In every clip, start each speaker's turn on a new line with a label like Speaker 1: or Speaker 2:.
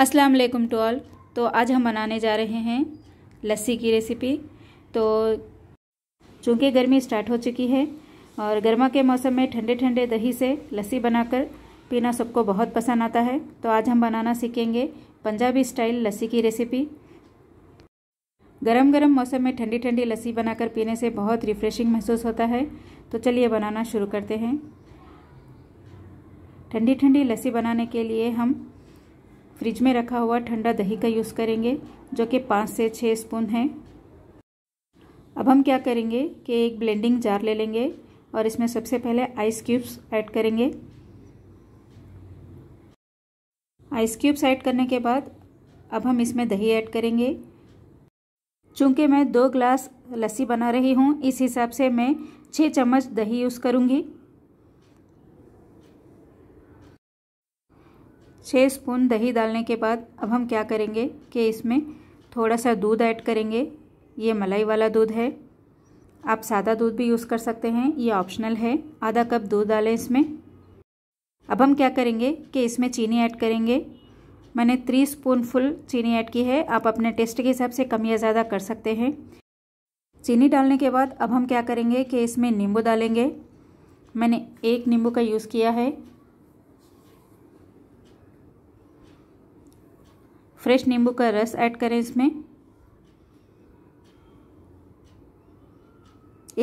Speaker 1: अस्सलाम वालेकुम to all तो आज हम बनाने जा रहे हैं लस्सी की रेसिपी तो चूँकि गर्मी स्टार्ट हो चुकी है और गर्मा के मौसम में ठंडे ठंडे दही से लस्सी बनाकर पीना सबको बहुत पसंद आता है तो आज हम बनाना सीखेंगे पंजाबी स्टाइल लस्सी की रेसिपी गरम गरम मौसम में ठंडी ठंडी लस्सी बनाकर पीने से बहुत रिफ्रेशिंग महसूस होता है तो चलिए बनाना शुरू करते हैं ठंडी ठंडी लस्सी बनाने के लिए हम फ्रिज में रखा हुआ ठंडा दही का यूज़ करेंगे जो कि पाँच से छः स्पून है अब हम क्या करेंगे कि एक ब्लेंडिंग जार ले लेंगे और इसमें सबसे पहले आइस क्यूब्स ऐड करेंगे आइस क्यूब्स ऐड करने के बाद अब हम इसमें दही ऐड करेंगे चूंकि मैं दो ग्लास लस्सी बना रही हूँ इस हिसाब से मैं छः चम्मच दही यूज़ करूँगी छः स्पून दही डालने के बाद अब हम क्या करेंगे कि इसमें थोड़ा सा दूध ऐड करेंगे ये मलाई वाला दूध है आप सादा दूध भी यूज़ कर सकते हैं ये ऑप्शनल है आधा कप दूध डालें इसमें अब हम क्या करेंगे कि इसमें चीनी ऐड करेंगे मैंने थ्री स्पून फुल चीनी ऐड की है आप अपने टेस्ट के हिसाब से कम या ज़्यादा कर सकते हैं चीनी डालने के बाद अब हम क्या करेंगे कि इसमें नींबू डालेंगे मैंने एक नींबू का यूज़ किया है फ्रेश नींबू का रस ऐड करें इसमें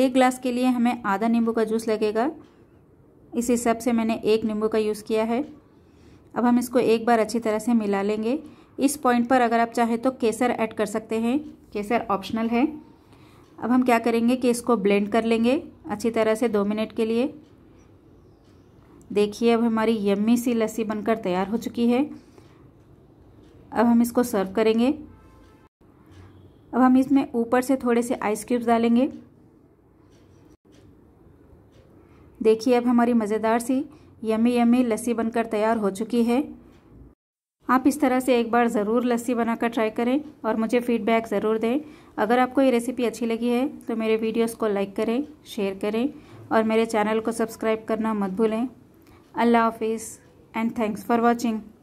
Speaker 1: एक ग्लास के लिए हमें आधा नींबू का जूस लगेगा इस हिसाब से मैंने एक नींबू का यूज़ किया है अब हम इसको एक बार अच्छी तरह से मिला लेंगे इस पॉइंट पर अगर आप चाहें तो केसर ऐड कर सकते हैं केसर ऑप्शनल है अब हम क्या करेंगे कि इसको ब्लेंड कर लेंगे अच्छी तरह से दो मिनट के लिए देखिए अब हमारी यम्मी सी लस्सी बनकर तैयार हो चुकी है अब हम इसको सर्व करेंगे अब हम इसमें ऊपर से थोड़े से आइस क्यूब्स डालेंगे देखिए अब हमारी मज़ेदार सी यमी यमी लस्सी बनकर तैयार हो चुकी है आप इस तरह से एक बार ज़रूर लस्सी बनाकर ट्राई करें और मुझे फीडबैक ज़रूर दें अगर आपको ये रेसिपी अच्छी लगी है तो मेरे वीडियोस को लाइक करें शेयर करें और मेरे चैनल को सब्सक्राइब करना मत भूलें अल्लाह हाफिज़ एंड थैंक्स फॉर वॉचिंग